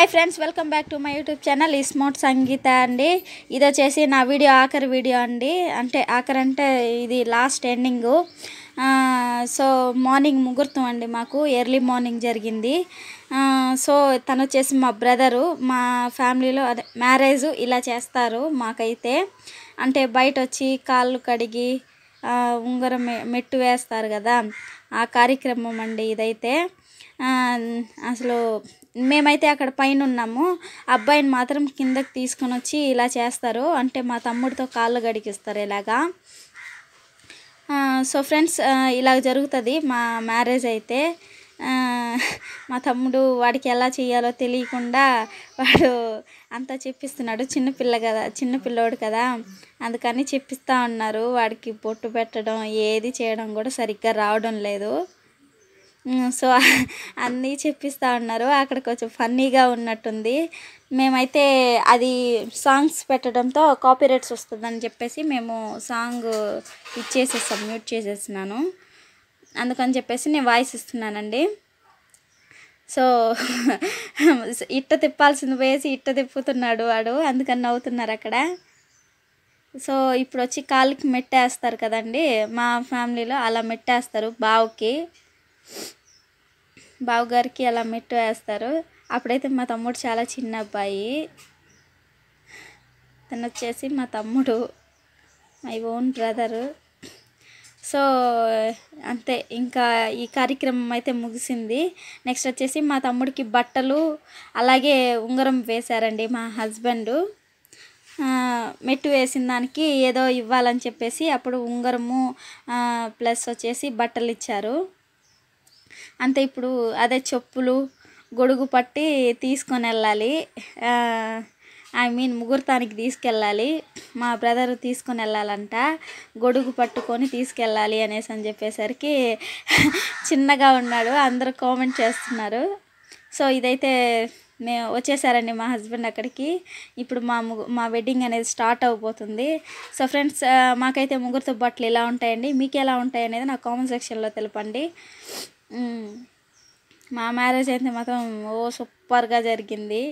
hi friends welcome back to my YouTube channel ఈ సంగీత అండి ఇది వచ్చేసి నా వీడియో ఆఖరి వీడియో అండి అంటే ఆఖరి అంటే ఇది లాస్ట్ ఎండింగు సో మార్నింగ్ ముహూర్తం అండి మాకు ఎర్లీ మార్నింగ్ జరిగింది సో తను వచ్చేసి మా బ్రదరు మా ఫ్యామిలీలో అదే మ్యారేజ్ ఇలా చేస్తారు మాకైతే అంటే బయట వచ్చి కాళ్ళు కడిగి ఉంగరం మెట్టు వేస్తారు కదా ఆ కార్యక్రమం అండి ఇదైతే అసలు మేమైతే అక్కడ పైన ఉన్నాము అబ్బాయిని మాత్రం కిందకి తీసుకొని వచ్చి ఇలా చేస్తారు అంటే మా తమ్ముడితో కాళ్ళు గడికిస్తారు ఇలాగా సో ఫ్రెండ్స్ ఇలా జరుగుతుంది మా మ్యారేజ్ అయితే మా తమ్ముడు వాడికి ఎలా చేయాలో తెలియకుండా వాడు అంతా చెప్పిస్తున్నాడు చిన్నపిల్ల కదా చిన్నపిల్లోడు కదా అందుకని చెప్పిస్తూ ఉన్నారు వాడికి బొట్టు పెట్టడం ఏది చేయడం కూడా సరిగ్గా రావడం లేదు సో అన్నీ చెప్పిస్తూ ఉన్నారు అక్కడ కొంచెం ఫన్నీగా ఉన్నట్టుంది మేమైతే అది సాంగ్స్ పెట్టడంతో కాపీరేట్స్ వస్తుందని చెప్పేసి మేము సాంగ్ ఇచ్చేసేస్తాం మ్యూట్ చేసేసినాను అందుకని చెప్పేసి నేను వాయిస్ ఇస్తున్నానండి సో ఇట్ట తిప్పాల్సింది పోయేసి ఇట్ట తిప్పుతున్నాడు వాడు అందుకని నవ్వుతున్నారు అక్కడ సో ఇప్పుడు వచ్చి కాలుకి మెట్టేస్తారు కదండి మా ఫ్యామిలీలో అలా మెట్టేస్తారు బావుకి బావగారికి అలా మెట్టు వేస్తారు అప్పుడైతే మా తమ్ముడు చాలా చిన్న అబ్బాయి తను వచ్చేసి మా తమ్ముడు మై ఓన్ బ్రదరు సో అంతే ఇంకా ఈ కార్యక్రమం అయితే ముగిసింది నెక్స్ట్ వచ్చేసి మా తమ్ముడికి బట్టలు అలాగే ఉంగరం వేశారండి మా హస్బెండు మెట్టు వేసిన దానికి ఏదో ఇవ్వాలని చెప్పేసి అప్పుడు ఉంగరము ప్లస్ వచ్చేసి బట్టలు ఇచ్చారు అంతే ఇప్పుడు అదే చెప్పులు గొడుగు పట్టి తీసుకొని వెళ్ళాలి ఐ మీన్ ముహూర్తానికి తీసుకెళ్ళాలి మా బ్రదర్ తీసుకొని వెళ్ళాలంట గొడుగు పట్టుకొని తీసుకెళ్ళాలి అనేసి అని చెప్పేసరికి చిన్నగా ఉన్నాడు అందరూ కామెంట్ చేస్తున్నారు సో ఇదైతే మేము వచ్చేసారండి మా హస్బెండ్ అక్కడికి ఇప్పుడు మా మా వెడ్డింగ్ అనేది స్టార్ట్ అయిపోతుంది సో ఫ్రెండ్స్ మాకైతే ముగ్గురితో బట్టలు ఇలా ఉంటాయండి మీకు ఎలా ఉంటాయి అనేది నా కామెంట్ సెక్షన్లో తెలపండి మా మ్యారేజ్ అయితే మాత్రం ఓ సూపర్గా జరిగింది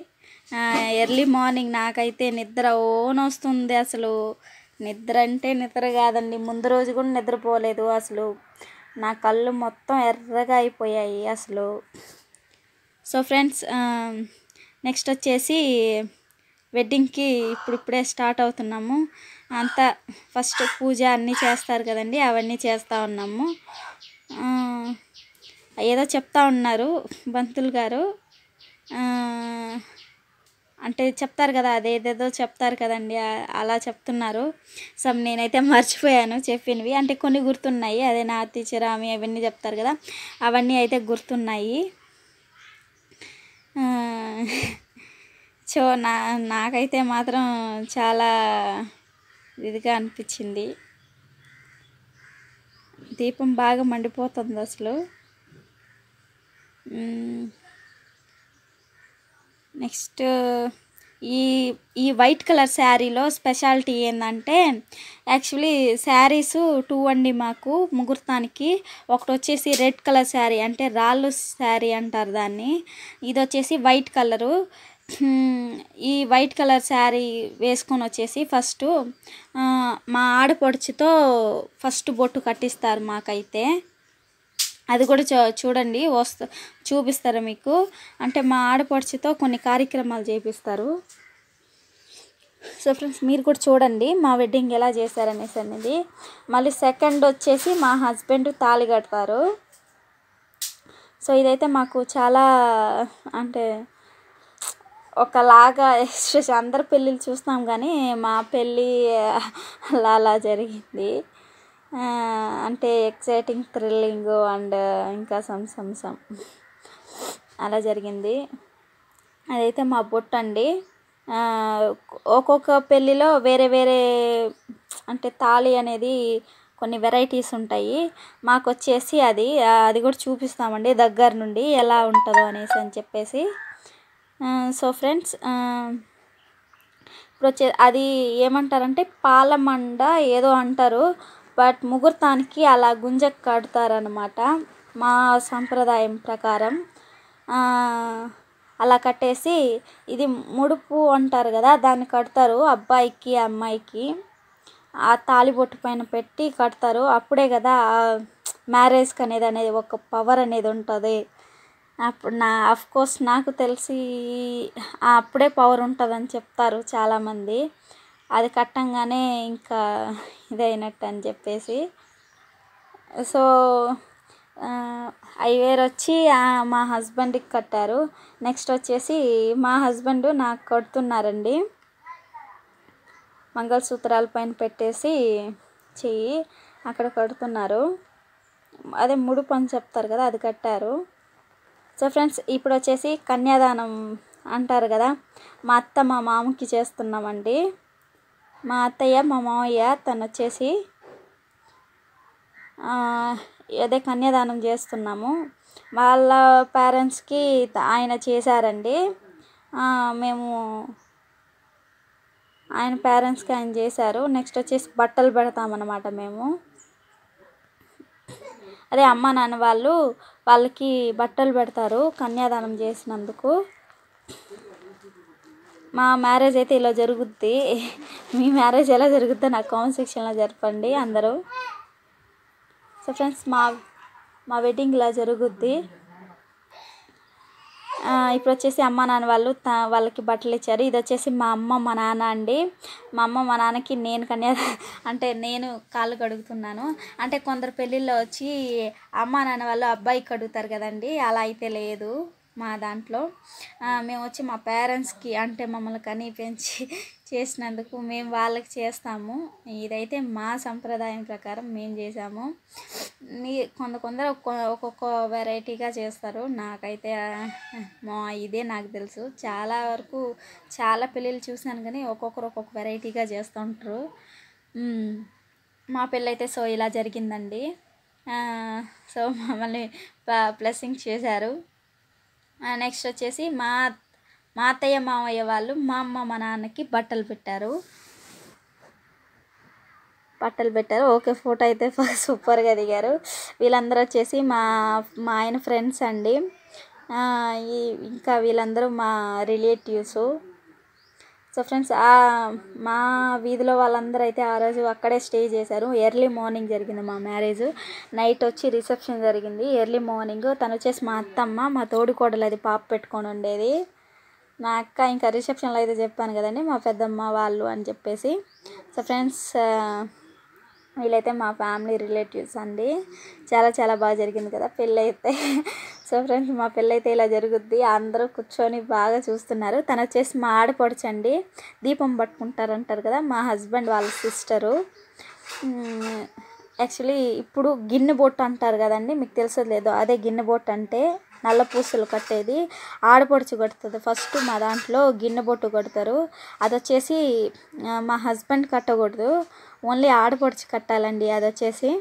ఎర్లీ మార్నింగ్ నాకైతే నిద్ర ఓన్ వస్తుంది అసలు నిద్ర అంటే నిద్ర కాదండి ముందు రోజు కూడా నిద్రపోలేదు అసలు నా కళ్ళు మొత్తం ఎర్రగా అయిపోయాయి అసలు సో ఫ్రెండ్స్ నెక్స్ట్ వచ్చేసి వెడ్డింగ్కి ఇప్పుడిప్పుడే స్టార్ట్ అవుతున్నాము అంతా ఫస్ట్ పూజ అన్నీ చేస్తారు కదండి అవన్నీ చేస్తూ ఉన్నాము ఏదో చెప్తా ఉన్నారు బంతులు గారు అంటే చెప్తారు కదా అదేదేదో చెప్తారు కదండి అలా చెప్తున్నారు సమ్ నేనైతే మర్చిపోయాను చెప్పినవి అంటే కొన్ని గుర్తున్నాయి అదే నా ఆమె అవన్నీ చెప్తారు కదా అవన్నీ అయితే గుర్తున్నాయి సో నా నాకైతే మాత్రం చాలా ఇదిగా అనిపించింది దీపం బాగా మండిపోతుంది అసలు నెక్స్ట్ ఈ ఈ వైట్ కలర్ శారీలో స్పెషాలిటీ ఏంటంటే యాక్చువల్లీ శారీస్ టూ అండి మాకు ముహూర్తానికి ఒకటి వచ్చేసి రెడ్ కలర్ శారీ అంటే రాళ్ళు శారీ అంటారు దాన్ని ఇది వచ్చేసి వైట్ కలరు ఈ వైట్ కలర్ శారీ వేసుకొని వచ్చేసి ఫస్ట్ మా ఆడపడుచుతో ఫస్ట్ బొట్టు కట్టిస్తారు మాకైతే అది కూడా చూడండి వస్తు చూపిస్తారు మీకు అంటే మా ఆడపడుచుతో కొన్ని కార్యక్రమాలు చేపిస్తారు సో ఫ్రెండ్స్ మీరు కూడా చూడండి మా వెడ్డింగ్ ఎలా చేశారనేసి అనేది మళ్ళీ సెకండ్ వచ్చేసి మా హస్బెండ్ తాళి కడతారు సో ఇదైతే మాకు చాలా అంటే ఒకలాగా అందరి పెళ్ళిళ్ళు చూస్తాం కానీ మా పెళ్ళి అలా అలా జరిగింది అంటే ఎక్సైటింగ్ థ్రిల్లింగ్ అండ్ ఇంకా సమ్ సమ్ సమ్ అలా జరిగింది అదైతే మా బొట్టు అండి ఒక్కొక్క పెళ్ళిలో వేరే వేరే అంటే తాళి అనేది కొన్ని వెరైటీస్ ఉంటాయి మాకు వచ్చేసి అది అది కూడా చూపిస్తామండి దగ్గర నుండి ఎలా ఉంటుందో అనేసి అని చెప్పేసి సో ఫ్రెండ్స్ ఇప్పుడు వచ్చే అది ఏమంటారంటే పాలమండ ఏదో అంటారు బట్ ముహూర్తానికి అలా గుంజ కడతారనమాట మా సాంప్రదాయం ప్రకారం అలా కట్టేసి ఇది ముడుపు అంటారు కదా దాన్ని కడతారు అబ్బాయికి అమ్మాయికి ఆ తాళిబొట్టు పైన పెట్టి కడతారు అప్పుడే కదా మ్యారేజ్కి అనేది అనేది ఒక పవర్ అనేది ఉంటుంది అప్పుడు నా కోర్స్ నాకు తెలిసి అప్పుడే పవర్ ఉంటుందని చెప్తారు చాలామంది అది కట్టంగానే ఇంకా ఇదైనట్టు అని చెప్పేసి సో ఐవేర్ వచ్చి మా హస్బెండ్కి కట్టారు నెక్స్ట్ వచ్చేసి మా హస్బెండ్ నాకు కడుతున్నారండి మంగళసూత్రాల పైన పెట్టేసి చెయ్యి అక్కడ కడుతున్నారు అదే ముడు పని చెప్తారు కదా అది కట్టారు సో ఫ్రెండ్స్ ఇప్పుడు వచ్చేసి కన్యాదానం అంటారు కదా మా అత్త మా మామకి చేస్తున్నామండి మా అత్తయ్య మా మామయ్య తను వచ్చేసి అదే కన్యాదానం చేస్తున్నాము వాళ్ళ పేరెంట్స్కి ఆయన చేశారండి మేము ఆయన పేరెంట్స్కి ఆయన చేశారు నెక్స్ట్ వచ్చేసి బట్టలు పెడతామన్నమాట మేము అదే అమ్మ నాన్న వాళ్ళు వాళ్ళకి బట్టలు పెడతారు కన్యాదానం చేసినందుకు మా మ్యారేజ్ అయితే ఇలా జరుగుద్ది మీ మ్యారేజ్ ఎలా జరుగుద్దో నాకు కామెంట్ సెక్షన్లో జరపండి అందరూ సో ఫ్రెండ్స్ మా మా వెడ్డింగ్ ఇలా జరుగుద్ది ఇప్పుడు వచ్చేసి అమ్మ నాన్న వాళ్ళు వాళ్ళకి బట్టలు ఇచ్చారు ఇది వచ్చేసి మా అమ్మ మా నాన్న అండి మా అమ్మ మా నాన్నకి నేను కన్యా అంటే నేను కాళ్ళు కడుగుతున్నాను అంటే కొందరు పెళ్ళిళ్ళు వచ్చి అమ్మ నాన్న వాళ్ళు అబ్బాయి కడుగుతారు కదండి అలా అయితే లేదు మా దాంట్లో మేము వచ్చి మా పేరెంట్స్కి అంటే మమ్మల్ని కనీ పెంచి చేసినందుకు మేము వాళ్ళకి చేస్తాము ఇదైతే మా సంప్రదాయం ప్రకారం మేము చేసాము కొంత కొందరు ఒక్కొక్క వెరైటీగా చేస్తారు నాకైతే మా ఇదే నాకు తెలుసు చాలా వరకు చాలా పెళ్ళిళ్ళు చూసినాను కానీ ఒక్కొక్కరు ఒక్కొక్క వెరైటీగా చేస్తూ ఉంటారు మా పెళ్ళైతే సో ఇలా జరిగిందండి సో మమ్మల్ని బ్లెస్సింగ్ చేశారు నెక్స్ట్ వచ్చేసి మా మా అత్తయ్య మామయ్య వాళ్ళు మా అమ్మ మా నాన్నకి బట్టలు పెట్టారు బట్టలు పెట్టారు ఓకే ఫోటో అయితే సూపర్గా దిగారు వీళ్ళందరూ వచ్చేసి మా మా ఆయన ఫ్రెండ్స్ అండి ఇంకా వీళ్ళందరూ మా రిలేటివ్స్ సో ఫ్రెండ్స్ మా వీధిలో వాళ్ళందరూ అయితే ఆ రోజు అక్కడే స్టే చేశారు ఎర్లీ మార్నింగ్ జరిగింది మా మ్యారేజ్ నైట్ వచ్చి రిసెప్షన్ జరిగింది ఎర్లీ మార్నింగ్ తను వచ్చేసి మా అత్తమ్మ మా తోడుకోడలు అది పాప పెట్టుకొని ఉండేది మా అక్క ఇంకా రిసెప్షన్లో అయితే చెప్పాను కదండి మా పెద్దమ్మ వాళ్ళు అని చెప్పేసి సో ఫ్రెండ్స్ వీళ్ళైతే మా ఫ్యామిలీ రిలేటివ్స్ అండి చాలా చాలా బాగా జరిగింది కదా పెళ్ళి అయితే సో ఫ్రెండ్స్ మా పెళ్ళైతే ఇలా జరుగుద్ది అందరూ కూర్చొని బాగా చూస్తున్నారు తను వచ్చేసి మా ఆడపొడచండి దీపం పట్టుకుంటారు అంటారు కదా మా హస్బెండ్ వాళ్ళ సిస్టరు యాక్చువల్లీ ఇప్పుడు గిన్నె బొట్టు అంటారు కదండి మీకు తెలిసేది లేదు అదే గిన్నె బొట్టు అంటే నల్ల పూసలు కట్టేది ఆడపడుచు కొడుతుంది ఫస్ట్ మా దాంట్లో గిన్నె బొట్టు కొడతారు అది వచ్చేసి మా హస్బెండ్ కట్టకూడదు ఓన్లీ ఆడపడుచు కట్టాలండి అది వచ్చేసి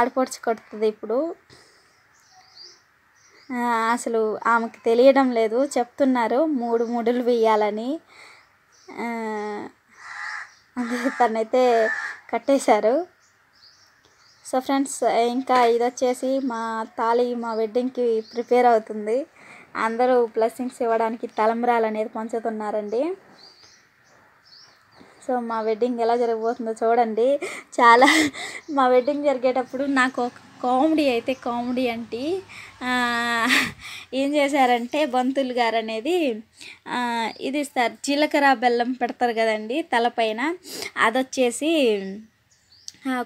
ఆడపడుచు కొడుతుంది ఇప్పుడు అసలు ఆమెకు తెలియడం లేదు చెప్తున్నారు మూడు ముడులు వేయాలని తనైతే కట్టేశారు సో ఫ్రెండ్స్ ఇంకా ఇది వచ్చేసి మా తాలి మా వెడ్డింగ్కి ప్రిపేర్ అవుతుంది అందరూ బ్లెస్సింగ్స్ ఇవ్వడానికి తలంబరాలు అనేది పంచుతున్నారండి సో మా వెడ్డింగ్ ఎలా జరగబోతుందో చూడండి చాలా మా వెడ్డింగ్ జరిగేటప్పుడు నాకు ఒక కామెడీ అయితే కామెడీ అంటే ఏం చేశారంటే బంతులు గారు అనేది ఇది ఇస్తారు జీలకర్ర బెల్లం పెడతారు కదండి తలపైన అదొచ్చేసి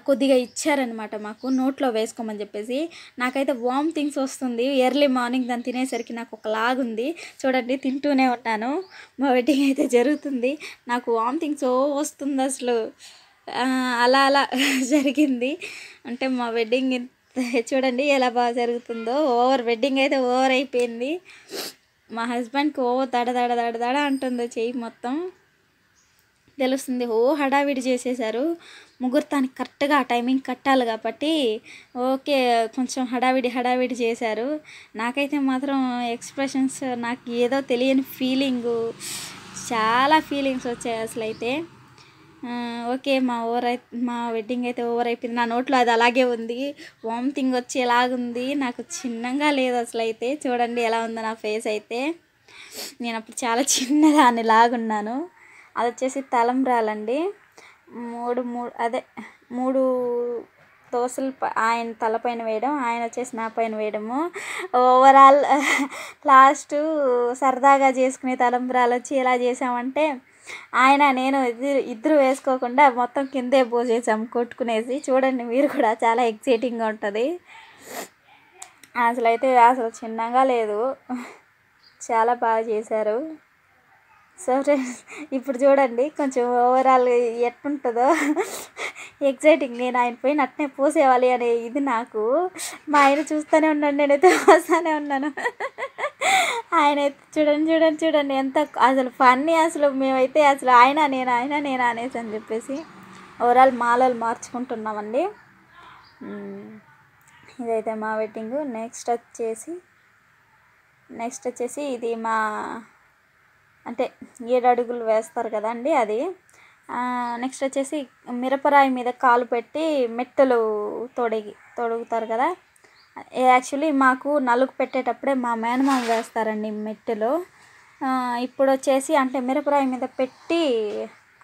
కొద్దిగా ఇచ్చారనమాట మాకు నోట్లో వేసుకోమని చెప్పేసి నాకైతే వామ్ థింగ్స్ వస్తుంది ఎర్లీ మార్నింగ్ దాన్ని తినేసరికి నాకు ఒక లాగుంది చూడండి తింటూనే ఉంటాను మా వెడ్డింగ్ అయితే జరుగుతుంది నాకు వామ్ థింగ్స్ వస్తుంది అసలు అలా అలా జరిగింది అంటే మా వెడ్డింగ్ చూడండి ఎలా బాగా జరుగుతుందో ఓవర్ వెడ్డింగ్ అయితే ఓవర్ అయిపోయింది మా హస్బెండ్కి ఓవర్ దడ దడదడ అంటుందో దడ అంటుంది చెయ్యి మొత్తం తెలుస్తుంది ఓ హడావిడి చేసేశారు ముహూర్తానికి కరెక్ట్గా ఆ టైమింగ్ కట్టాలి కాబట్టి ఓకే కొంచెం హడావిడి హడావిడి చేశారు నాకైతే మాత్రం ఎక్స్ప్రెషన్స్ నాకు ఏదో తెలియని ఫీలింగు చాలా ఫీలింగ్స్ వచ్చాయి అసలు అయితే ఓకే మా ఓవర్ అయి మా వెడ్డింగ్ అయితే ఓవర్ అయిపోయింది నా నోట్లో అది అలాగే ఉంది వామిటింగ్ ఎలాగుంది నాకు చిన్నగా లేదు అసలు అయితే చూడండి ఎలా ఉందో నా ఫేస్ అయితే నేను అప్పుడు చాలా చిన్నదాన్ని లాగున్నాను అది వచ్చేసి తలంబ్రాలండి మూడు మూడు అదే మూడు దోశలు ఆయన తలపైన వేయడం ఆయన వచ్చేసి నా పైన వేయడము ఓవరాల్ లాస్ట్ సరదాగా చేసుకునే తలంబ్రాలు వచ్చి ఎలా చేసామంటే ఆయన నేను ఇద్దరు ఇద్దరు వేసుకోకుండా మొత్తం కిందే పోసేసాము కొట్టుకునేసి చూడండి మీరు కూడా చాలా ఎక్సైటింగ్గా ఉంటుంది అసలు అయితే అసలు చిన్నగా లేదు చాలా బాగా చేశారు సో ఫ్రెండ్స్ ఇప్పుడు చూడండి కొంచెం ఓవరాల్ ఎట్టుంటుందో ఎగ్జైటింగ్ నేను ఆయన పోయి నట్నే పోసేవాలి అనే ఇది నాకు మా ఆయన చూస్తూనే ఉన్నాను నేనైతే వస్తానే ఉన్నాను ఆయన చూడండి చూడండి చూడండి ఎంత అసలు ఫన్నీ అసలు మేమైతే అసలు ఆయన నేను ఆయన నేను అనేసి అని చెప్పేసి ఓవరాల్ మాలలు మార్చుకుంటున్నామండి ఇదైతే మా వెడ్డింగ్ నెక్స్ట్ వచ్చేసి నెక్స్ట్ వచ్చేసి ఇది మా అంటే ఏడు అడుగులు వేస్తారు కదండి అది నెక్స్ట్ వచ్చేసి మిరపరాయి మీద కాలు పెట్టి మెట్టలు తొడిగి తొడుగుతారు కదా యాక్చువల్లీ మాకు నలుగు పెట్టేటప్పుడే మా మేనమామ వేస్తారండి మెట్టెలు ఇప్పుడు వచ్చేసి అంటే మిరపరాయి మీద పెట్టి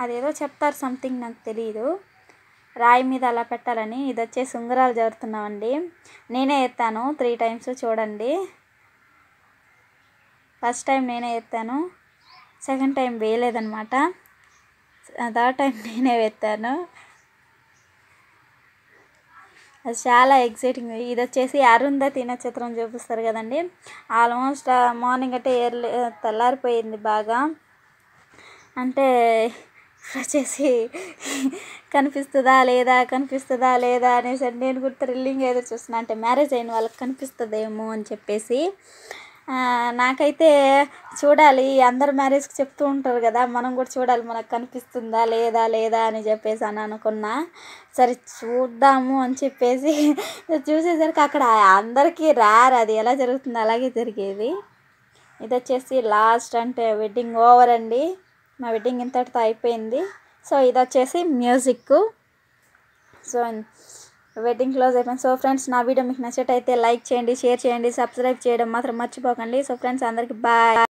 అదేదో చెప్తారు సంథింగ్ నాకు తెలియదు రాయి మీద అలా పెట్టాలని ఇది వచ్చేసి ఉంగరాలు జరుగుతున్నామండి నేనే ఎత్తాను త్రీ టైమ్స్ చూడండి ఫస్ట్ టైం నేనే ఎత్తాను సెకండ్ టైం వేయలేదనమాట థర్డ్ టైం నేనే వేస్తాను అది చాలా ఎక్సైటింగ్ ఇది వచ్చేసి అరుంధతి నక్షత్రం చూపిస్తారు కదండి ఆల్మోస్ట్ మార్నింగ్ అంటే ఎర్లీ తెల్లారిపోయింది బాగా అంటే వచ్చేసి కనిపిస్తుందా లేదా కనిపిస్తుందా లేదా అనేసి నేను కూడా థ్రిల్లింగ్ ఏదో చూస్తున్నా అంటే మ్యారేజ్ అయిన వాళ్ళకి కనిపిస్తుందేమో అని చెప్పేసి నాకైతే చూడాలి అందరు మ్యారేజ్కి చెప్తూ ఉంటారు కదా మనం కూడా చూడాలి మనకు కనిపిస్తుందా లేదా లేదా అని చెప్పేసి అని అనుకున్నా సరే చూద్దాము అని చెప్పేసి చూసేసరికి అక్కడ అందరికీ రారు అది ఎలా జరుగుతుంది అలాగే జరిగేది ఇది వచ్చేసి లాస్ట్ అంటే వెడ్డింగ్ ఓవర్ అండి మా వెడ్డింగ్ ఇంతటితో అయిపోయింది సో ఇది వచ్చేసి మ్యూజిక్ సో వెడ్డింగ్ క్లోజ్ అయిపోయింది సో ఫ్రెండ్స్ నా వీడియో మీకు నచ్చటైతే లైక్ చేయండి షేర్ చేయండి సబ్స్క్రైబ్ చేయడం మాత్రం మర్చిపోకండి సో ఫ్రెండ్స్ అందరికీ బాయ్